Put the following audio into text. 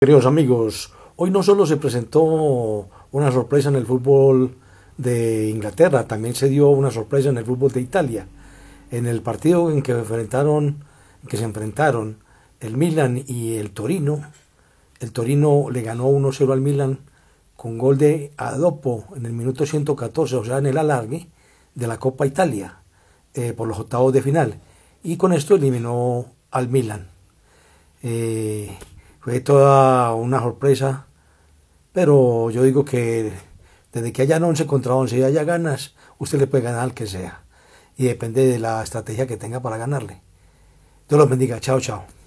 Queridos amigos, hoy no solo se presentó una sorpresa en el fútbol de Inglaterra, también se dio una sorpresa en el fútbol de Italia. En el partido en que, se enfrentaron el Milan y el Torino, el Torino le ganó 1-0 al Milan con gol de Adopo en el minuto 114, o sea, en el alargue de la Copa Italia eh, por los octavos de final. Y con esto eliminó al Milan. Eh, fue toda una sorpresa, pero yo digo que desde que hayan 11 contra 11 y haya ganas, usted le puede ganar al que sea. Y depende de la estrategia que tenga para ganarle. Dios los bendiga. Chao, chao.